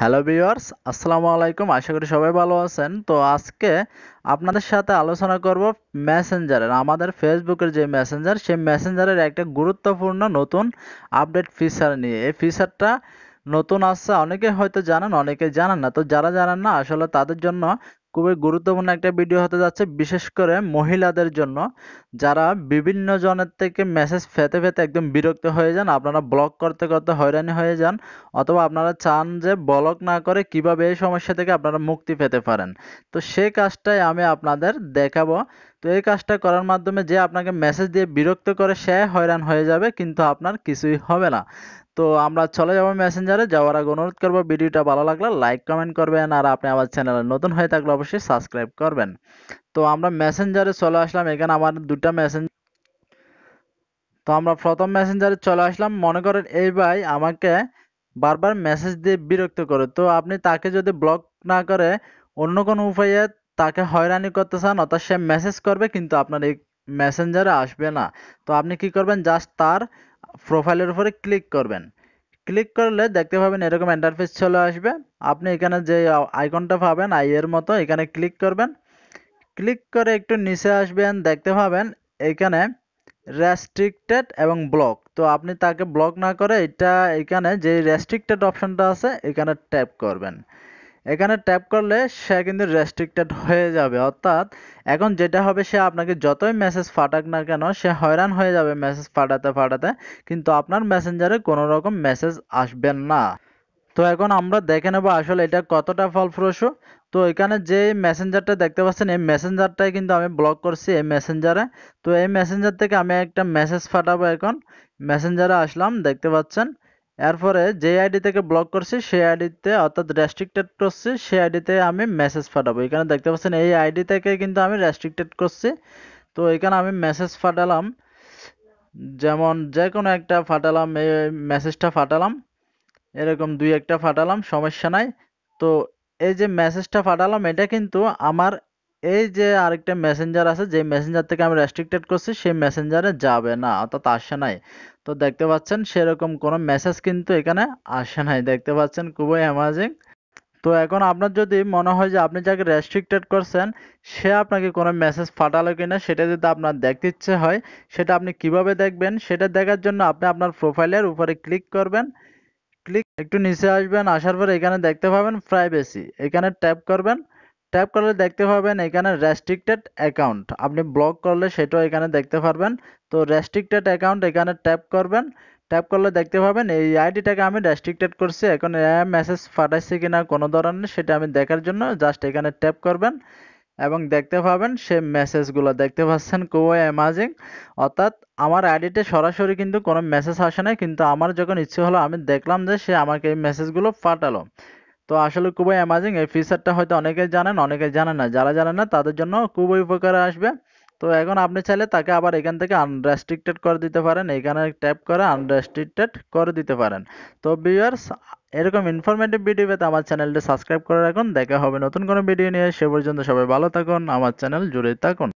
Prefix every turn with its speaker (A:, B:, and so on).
A: hello viewers আসসালামু আলাইকুম আশা করি সবাই ভালো আছেন তো আজকে আপনাদের সাথে আলোচনা করব মেসেঞ্জারের আমাদের ফেসবুকের যে মেসেঞ্জার সেই মেসেঞ্জারের একটা গুরুত্বপূর্ণ নতুন আপডেট ফিচার নিয়ে এই ফিচারটা নতুন আসছে অনেকে হয়তো জানেন অনেকে জানেন না তো যারা জানেন না আসলে তাদের জন্য খুবই গুরুত্বপূর্ণ একটা ভিডিও হতে যাচ্ছে বিশেষ করে মহিলাদের জন্য যারা বিভিন্ন জনের থেকে মেসেজ ফেতে ফেতে একদম বিরক্ত হয়ে যান আপনারা ব্লক করতে করতে হয়রানি হয়ে যান অথবা আপনারা চান যে ব্লক না করে কিভাবে এই সমস্যা থেকে আপনারা মুক্তি পেতে পারেন তো সেই কাজটাই আমি আপনাদের দেখাবো তো এই কাজটা করার মাধ্যমে যে আপনাকে মেসেজ দিয়ে বিরক্ত করে সে হয়রান হয়ে যাবে কিন্তু আপনার কিছুই হবে না তো আমরা চলে যাবো মেসেঞ্জারে যাওয়ার আগে অনুরোধ করবো ভিডিওটা ভালো লাগলে লাইক কমেন্ট করবেন আর আপনি আমার চ্যানেলে নতুন হয়ে থাকলে অবশ্যই সাবস্ক্রাইব করবেন তো আমরা মেসেঞ্জারে চলে আসলাম এখানে আমার দুটা মেসেঞ্জ তো আমরা প্রথম মেসেঞ্জারে চলে আসলাম মনে করেন এই ভাই আমাকে বারবার মেসেজ দিয়ে বিরক্ত করে তো আপনি তাকে যদি ব্লক না করে অন্য কোনো উপায়ে তাকে হয়রানি করতে চান অর্থাৎ সে মেসেজ করবে কিন্তু আপনার এই মেসেঞ্জারে আসবে না তো আপনি কি করবেন জাস্ট তার প্রোফাইলের উপরে ক্লিক করবেন ক্লিক করলে দেখতে পাবেন এরকম এন্টারফেস চলে আসবে আপনি এখানে যে আইকনটা পাবেন আই এর মতো এখানে ক্লিক করবেন ক্লিক করে একটু নিচে আসবেন দেখতে পাবেন এখানে রেস্ট্রিক্টেড এবং ব্লক তো আপনি তাকে ব্লক না করে এটা এখানে যে রেস্ট্রিক্টেড অপশনটা আছে এখানে ট্যাপ করবেন এখানে ট্যাপ করলে সে কিন্তু রেস্ট্রিক্টেড হয়ে যাবে অর্থাৎ এখন যেটা হবে সে আপনাকে যতই মেসেজ ফাটাক না কেন সে হয়রান হয়ে যাবে মেসেজ ফাটাতে ফাটাতে কিন্তু আপনার মেসেঞ্জারে কোনো রকম মেসেজ আসবেন না তো এখন আমরা দেখে নেবো আসলে এটা কতটা ফলপ্রসূ তো এখানে যে মেসেঞ্জারটা দেখতে পাচ্ছেন এই মেসেঞ্জারটাই কিন্তু আমি ব্লক করছি এই মেসেঞ্জারে তো এই মেসেঞ্জার থেকে আমি একটা মেসেজ ফাটাবো এখন মেসেঞ্জারে আসলাম দেখতে পাচ্ছেন এরপরে যে আইডি থেকে ব্লক করছি সেই আইডিতে অর্থাৎ রেস্ট্রিক্টেড করছি সেই আইডিতে আমি মেসেজ পাঠাবো এখানে দেখতে পাচ্ছেন এই আইডি থেকে কিন্তু আমি রেস্ট্রিক্টেড করছি তো এখানে আমি মেসেজ পাঠালাম যেমন যে কোনো একটা ফাটালাম এই মেসেজটা ফাটালাম এরকম দুই একটা ফাটালাম সমস্যা নাই তো এই যে মেসেজটা ফাটালাম এটা কিন্তু আমার এই যে আরেকটা মেসেঞ্জার আছে যে মেসেঞ্জার থেকে আমি রেস্ট্রিক্টেড করছি সেই মেসেঞ্জারে যাবে না অর্থাৎ আসে নাই তো দেখতে পাচ্ছেন সেরকম কোনো মেসেজ কিন্তু এখানে আসে নাই দেখতে পাচ্ছেন খুবই অ্যামাজিং তো এখন আপনার যদি মনে হয় যে আপনি যাকে রেস্ট্রিক্টেড করছেন সে আপনাকে কোনো মেসেজ ফাটালো কিনা সেটা যদি আপনার দেখতে ইচ্ছে হয় সেটা আপনি কিভাবে দেখবেন সেটা দেখার জন্য আপনি আপনার প্রোফাইলের উপরে ক্লিক করবেন ক্লিক একটু নিচে আসবেন আসার পর এখানে দেখতে পাবেন প্রাইভেসি এখানে ট্যাপ করবেন ট্যাপ করলে দেখতে পাবেন এখানে রেস্ট্রিক্টেড অ্যাকাউন্ট আপনি ব্লক করলে সেটাও এখানে দেখতে পারবেন তো রেস্ট্রিক্টেড অ্যাকাউন্ট এখানে ট্যাপ করবেন ট্যাপ করলে দেখতে পাবেন এই আইডিটাকে আমি রেস্ট্রিক্টেড করছি এখন মেসেজ কি কিনা কোনো ধরনের সেটা আমি দেখার জন্য জাস্ট এখানে ট্যাপ করবেন এবং দেখতে পাবেন সে মেসেজগুলো দেখতে পাচ্ছেন কো অ্যামাজিং অর্থাৎ আমার আইডিতে সরাসরি কিন্তু কোনো মেসেজ আসে না কিন্তু আমার যখন ইচ্ছে হলো আমি দেখলাম যে সে আমাকে এই মেসেজগুলো পাঠালো তো আসলে খুবই অ্যামাজিং এই ফিচারটা হয়তো অনেকেই জানেন অনেকে জানে না যারা জানে না তাদের জন্য খুবই উপকারে আসবে তো এখন আপনি চাইলে তাকে আবার এখান থেকে আনরেস্ট্রিক্টেড করে দিতে পারেন এখানে ট্যাপ করে আনরেস্ট্রিক্টেড করে দিতে পারেন তো ভিউয়ার্স এরকম ইনফরমেটিভ ভিডিও পেতে আমার চ্যানেলটি সাবস্ক্রাইব করে রাখুন দেখা হবে নতুন কোনো ভিডিও নিয়ে সে পর্যন্ত সবাই ভালো থাকুন আমার চ্যানেল জুড়ে থাকুন